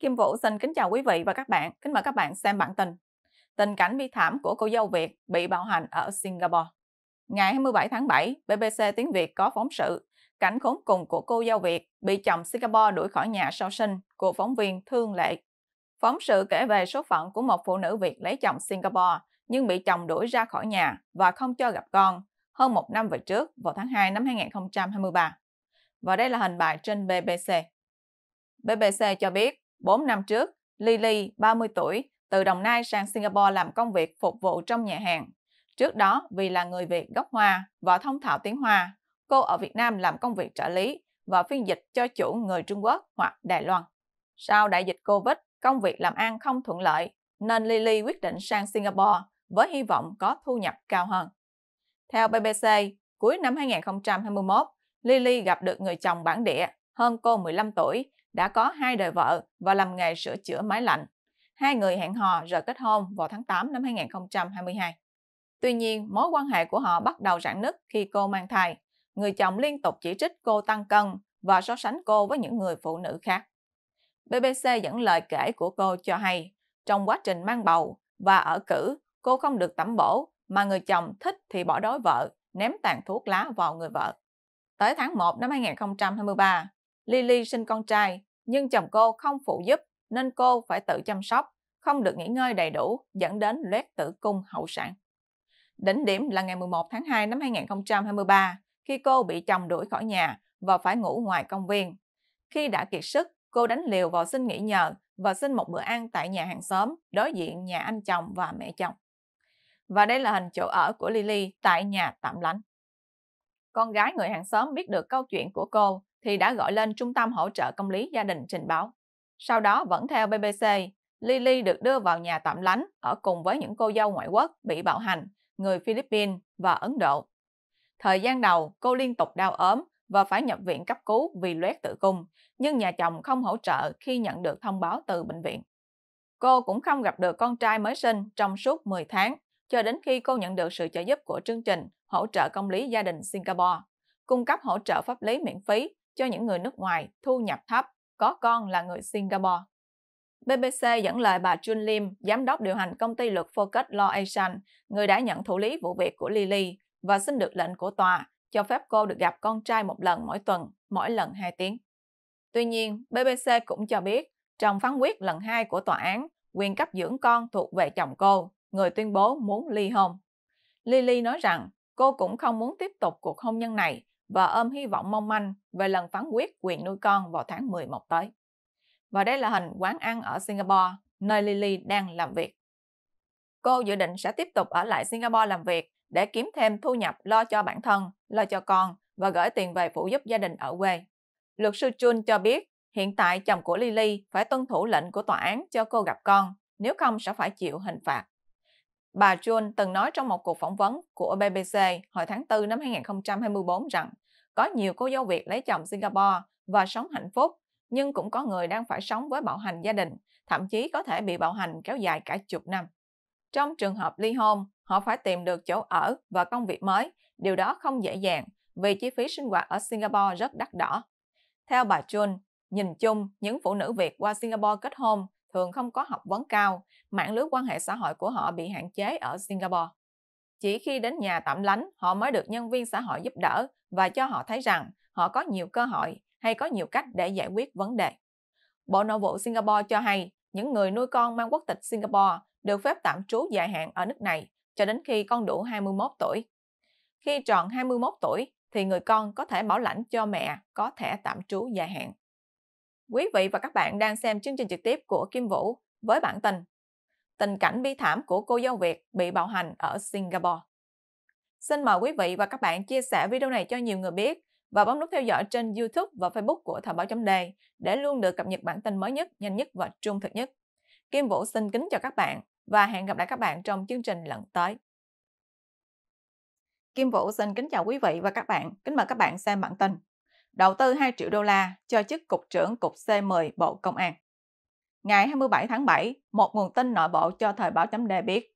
Kim Vũ xin kính chào quý vị và các bạn. Kính mời các bạn xem bản tin. Tình cảnh bi thảm của cô dâu Việt bị bạo hành ở Singapore. Ngày 27 tháng 7, BBC tiếng Việt có phóng sự cảnh khốn cùng của cô dâu Việt bị chồng Singapore đuổi khỏi nhà sau sinh của phóng viên Thương Lệ. Phóng sự kể về số phận của một phụ nữ Việt lấy chồng Singapore nhưng bị chồng đuổi ra khỏi nhà và không cho gặp con hơn một năm về trước vào tháng 2 năm 2023. Và đây là hình bài trên BBC. BBC cho biết 4 năm trước, Lily, 30 tuổi, từ Đồng Nai sang Singapore làm công việc phục vụ trong nhà hàng. Trước đó, vì là người Việt gốc Hoa và thông thạo tiếng Hoa, cô ở Việt Nam làm công việc trợ lý và phiên dịch cho chủ người Trung Quốc hoặc Đài Loan. Sau đại dịch Covid, công việc làm ăn không thuận lợi, nên Lily quyết định sang Singapore với hy vọng có thu nhập cao hơn. Theo BBC, cuối năm 2021, Lily gặp được người chồng bản địa hơn cô 15 tuổi đã có hai đời vợ và làm nghề sửa chữa máy lạnh. Hai người hẹn hò rồi kết hôn vào tháng 8 năm 2022. Tuy nhiên, mối quan hệ của họ bắt đầu rạn nứt khi cô mang thai. Người chồng liên tục chỉ trích cô tăng cân và so sánh cô với những người phụ nữ khác. BBC dẫn lời kể của cô cho hay, trong quá trình mang bầu và ở cử, cô không được tẩm bổ mà người chồng thích thì bỏ đói vợ, ném tàn thuốc lá vào người vợ. Tới tháng 1 năm 2023, Lily sinh con trai, nhưng chồng cô không phụ giúp nên cô phải tự chăm sóc, không được nghỉ ngơi đầy đủ, dẫn đến loét tử cung hậu sản. Đỉnh điểm là ngày 11 tháng 2 năm 2023, khi cô bị chồng đuổi khỏi nhà và phải ngủ ngoài công viên. Khi đã kiệt sức, cô đánh liều vào xin nghỉ nhờ và xin một bữa ăn tại nhà hàng xóm đối diện nhà anh chồng và mẹ chồng. Và đây là hình chỗ ở của Lily tại nhà tạm lánh. Con gái người hàng xóm biết được câu chuyện của cô thì đã gọi lên Trung tâm Hỗ trợ Công lý Gia đình trình báo. Sau đó vẫn theo BBC, Lily được đưa vào nhà tạm lánh ở cùng với những cô dâu ngoại quốc bị bạo hành, người Philippines và Ấn Độ. Thời gian đầu, cô liên tục đau ốm và phải nhập viện cấp cứu vì loét tử cung, nhưng nhà chồng không hỗ trợ khi nhận được thông báo từ bệnh viện. Cô cũng không gặp được con trai mới sinh trong suốt 10 tháng, cho đến khi cô nhận được sự trợ giúp của chương trình Hỗ trợ Công lý Gia đình Singapore, cung cấp hỗ trợ pháp lý miễn phí cho những người nước ngoài thu nhập thấp, có con là người Singapore. BBC dẫn lời bà Jun Lim, giám đốc điều hành công ty luật Focus Law Asian, người đã nhận thủ lý vụ việc của Lily và xin được lệnh của tòa cho phép cô được gặp con trai một lần mỗi tuần, mỗi lần 2 tiếng. Tuy nhiên, BBC cũng cho biết, trong phán quyết lần 2 của tòa án, quyền cấp dưỡng con thuộc về chồng cô, người tuyên bố muốn ly hôn. Lily nói rằng cô cũng không muốn tiếp tục cuộc hôn nhân này và ôm hy vọng mong manh về lần phán quyết quyền nuôi con vào tháng 11 tới. Và đây là hình quán ăn ở Singapore, nơi Lily đang làm việc. Cô dự định sẽ tiếp tục ở lại Singapore làm việc để kiếm thêm thu nhập lo cho bản thân, lo cho con và gửi tiền về phụ giúp gia đình ở quê. Luật sư Chun cho biết hiện tại chồng của Lily phải tuân thủ lệnh của tòa án cho cô gặp con, nếu không sẽ phải chịu hình phạt. Bà Jun từng nói trong một cuộc phỏng vấn của BBC hồi tháng 4 năm 2024 rằng có nhiều cô dâu Việt lấy chồng Singapore và sống hạnh phúc, nhưng cũng có người đang phải sống với bạo hành gia đình, thậm chí có thể bị bạo hành kéo dài cả chục năm. Trong trường hợp ly hôn, họ phải tìm được chỗ ở và công việc mới, điều đó không dễ dàng vì chi phí sinh hoạt ở Singapore rất đắt đỏ. Theo bà Chun, nhìn chung, những phụ nữ Việt qua Singapore kết hôn thường không có học vấn cao, mạng lưới quan hệ xã hội của họ bị hạn chế ở Singapore. Chỉ khi đến nhà tạm lánh, họ mới được nhân viên xã hội giúp đỡ và cho họ thấy rằng họ có nhiều cơ hội hay có nhiều cách để giải quyết vấn đề. Bộ Nội vụ Singapore cho hay những người nuôi con mang quốc tịch Singapore được phép tạm trú dài hạn ở nước này cho đến khi con đủ 21 tuổi. Khi tròn 21 tuổi thì người con có thể bảo lãnh cho mẹ có thể tạm trú dài hạn. Quý vị và các bạn đang xem chương trình trực tiếp của Kim Vũ với bản tin Tình cảnh bi thảm của cô dâu Việt bị bạo hành ở Singapore. Xin mời quý vị và các bạn chia sẻ video này cho nhiều người biết và bấm nút theo dõi trên YouTube và Facebook của Thời báo chấm đề để luôn được cập nhật bản tin mới nhất, nhanh nhất và trung thực nhất. Kim Vũ xin kính chào các bạn và hẹn gặp lại các bạn trong chương trình lần tới. Kim Vũ xin kính chào quý vị và các bạn. Kính mời các bạn xem bản tin đầu tư 2 triệu đô la cho chức Cục trưởng Cục C10 Bộ Công an. Ngày 27 tháng 7, một nguồn tin nội bộ cho thời báo chấm đề biết,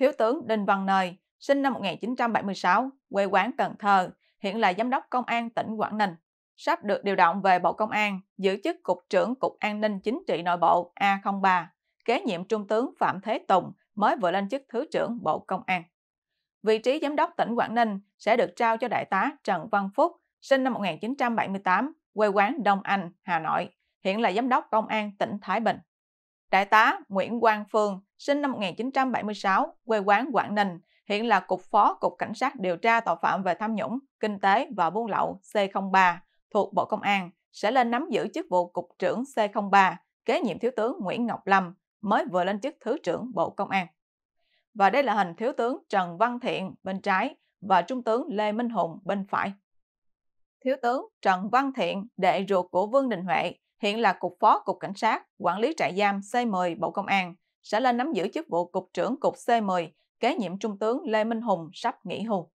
Thiếu tướng Đinh Văn Nơi, sinh năm 1976, quê quán Cần Thơ, hiện là Giám đốc Công an tỉnh Quảng Ninh, sắp được điều động về Bộ Công an, giữ chức Cục trưởng Cục An ninh Chính trị Nội bộ A03, kế nhiệm Trung tướng Phạm Thế Tùng mới vừa lên chức Thứ trưởng Bộ Công an. Vị trí Giám đốc tỉnh Quảng Ninh sẽ được trao cho Đại tá Trần Văn Phúc, sinh năm 1978, quê quán Đông Anh, Hà Nội, hiện là giám đốc công an tỉnh Thái Bình. Đại tá Nguyễn Quang Phương, sinh năm 1976, quê quán Quảng Ninh, hiện là cục phó Cục Cảnh sát điều tra tội phạm về tham nhũng, kinh tế và buôn lậu C03 thuộc Bộ Công an, sẽ lên nắm giữ chức vụ cục trưởng C03, kế nhiệm thiếu tướng Nguyễn Ngọc Lâm, mới vừa lên chức thứ trưởng Bộ Công an. Và đây là hình thiếu tướng Trần Văn Thiện bên trái và trung tướng Lê Minh Hùng bên phải. Thiếu tướng Trần Văn Thiện, đệ ruột của Vương Đình Huệ, hiện là Cục Phó Cục Cảnh sát, quản lý trại giam C10 Bộ Công an, sẽ lên nắm giữ chức vụ Cục trưởng Cục C10, kế nhiệm Trung tướng Lê Minh Hùng sắp nghỉ hưu.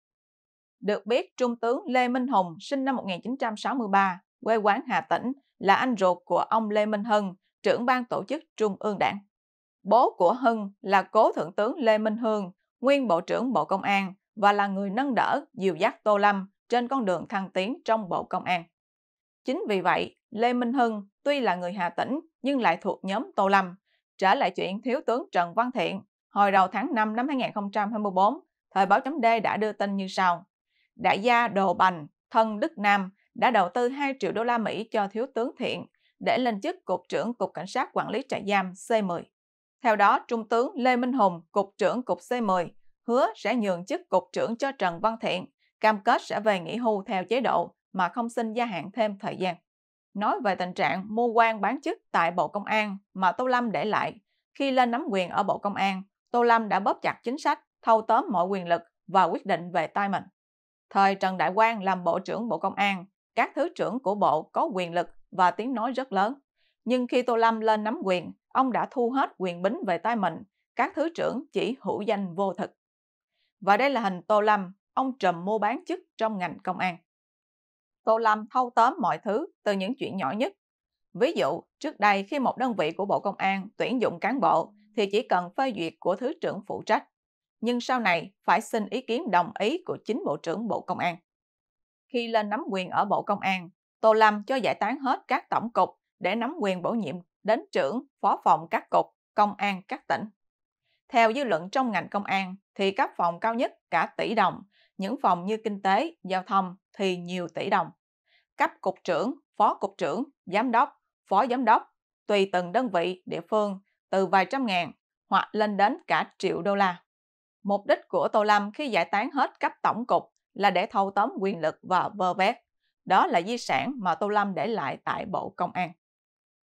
Được biết, Trung tướng Lê Minh Hùng sinh năm 1963, quê quán Hà Tĩnh, là anh ruột của ông Lê Minh Hưng, trưởng ban tổ chức Trung ương Đảng. Bố của Hưng là cố Thượng tướng Lê Minh Hương, nguyên Bộ trưởng Bộ Công an và là người nâng đỡ, dìu dắt Tô Lâm trên con đường thăng tiến trong Bộ Công an. Chính vì vậy, Lê Minh Hưng tuy là người Hà Tĩnh nhưng lại thuộc nhóm Tô Lâm. Trở lại chuyện Thiếu tướng Trần Văn Thiện, hồi đầu tháng 5 năm 2024, thời báo chấm D đã đưa tin như sau. Đại gia Đồ Bành, thân Đức Nam đã đầu tư 2 triệu đô la Mỹ cho Thiếu tướng Thiện để lên chức Cục trưởng Cục Cảnh sát Quản lý Trại giam C10. Theo đó, Trung tướng Lê Minh Hùng, Cục trưởng Cục C10, hứa sẽ nhường chức Cục trưởng cho Trần Văn Thiện cam kết sẽ về nghỉ hưu theo chế độ mà không xin gia hạn thêm thời gian. Nói về tình trạng mua quan bán chức tại Bộ Công an mà Tô Lâm để lại, khi lên nắm quyền ở Bộ Công an, Tô Lâm đã bóp chặt chính sách, thâu tóm mọi quyền lực và quyết định về tay mình. Thời Trần Đại Quang làm Bộ trưởng Bộ Công an, các thứ trưởng của Bộ có quyền lực và tiếng nói rất lớn. Nhưng khi Tô Lâm lên nắm quyền, ông đã thu hết quyền bính về tay mình, các thứ trưởng chỉ hữu danh vô thực. Và đây là hình Tô Lâm ông trầm mua bán chức trong ngành công an. Tô Lâm thâu tóm mọi thứ từ những chuyện nhỏ nhất. Ví dụ, trước đây khi một đơn vị của Bộ Công an tuyển dụng cán bộ thì chỉ cần phê duyệt của Thứ trưởng phụ trách, nhưng sau này phải xin ý kiến đồng ý của chính Bộ trưởng Bộ Công an. Khi lên nắm quyền ở Bộ Công an, Tô Lâm cho giải tán hết các tổng cục để nắm quyền bổ nhiệm đến trưởng, phó phòng các cục, công an các tỉnh. Theo dư luận trong ngành công an, thì các phòng cao nhất cả tỷ đồng những phòng như kinh tế, giao thông thì nhiều tỷ đồng. Cấp cục trưởng, phó cục trưởng, giám đốc, phó giám đốc, tùy từng đơn vị, địa phương, từ vài trăm ngàn hoặc lên đến cả triệu đô la. Mục đích của Tô Lâm khi giải tán hết cấp tổng cục là để thâu tóm quyền lực và vơ vét. Đó là di sản mà Tô Lâm để lại tại Bộ Công an.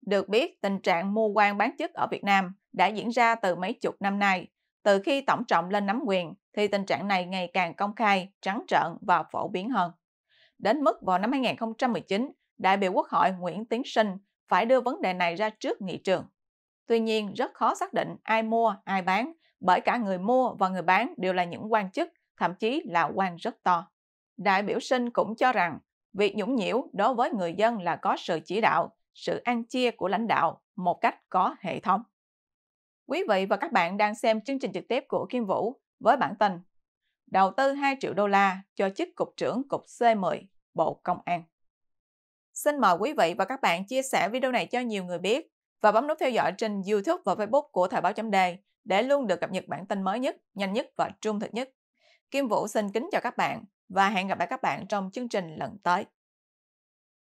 Được biết, tình trạng mua quan bán chức ở Việt Nam đã diễn ra từ mấy chục năm nay, từ khi Tổng Trọng lên nắm quyền thì tình trạng này ngày càng công khai, trắng trợn và phổ biến hơn. Đến mức vào năm 2019, đại biểu Quốc hội Nguyễn Tiến Sinh phải đưa vấn đề này ra trước nghị trường. Tuy nhiên, rất khó xác định ai mua, ai bán, bởi cả người mua và người bán đều là những quan chức, thậm chí là quan rất to. Đại biểu Sinh cũng cho rằng, việc nhũng nhiễu đối với người dân là có sự chỉ đạo, sự ăn chia của lãnh đạo một cách có hệ thống. Quý vị và các bạn đang xem chương trình trực tiếp của Kim Vũ với bản tin Đầu tư 2 triệu đô la cho chức cục trưởng cục C10 Bộ Công an. Xin mời quý vị và các bạn chia sẻ video này cho nhiều người biết và bấm nút theo dõi trên YouTube và Facebook của Thời báo chấm đề để luôn được cập nhật bản tin mới nhất, nhanh nhất và trung thực nhất. Kim Vũ xin kính chào các bạn và hẹn gặp lại các bạn trong chương trình lần tới.